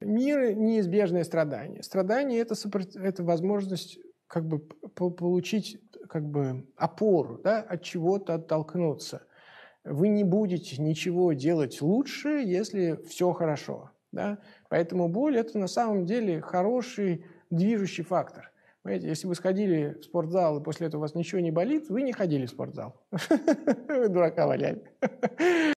Мир – неизбежное страдание. Страдание – это, это возможность как бы получить как бы опору, да, от чего-то оттолкнуться. Вы не будете ничего делать лучше, если все хорошо. Да? Поэтому боль – это на самом деле хороший движущий фактор. Понимаете, если вы сходили в спортзал, и после этого у вас ничего не болит, вы не ходили в спортзал. Вы дурака валяли.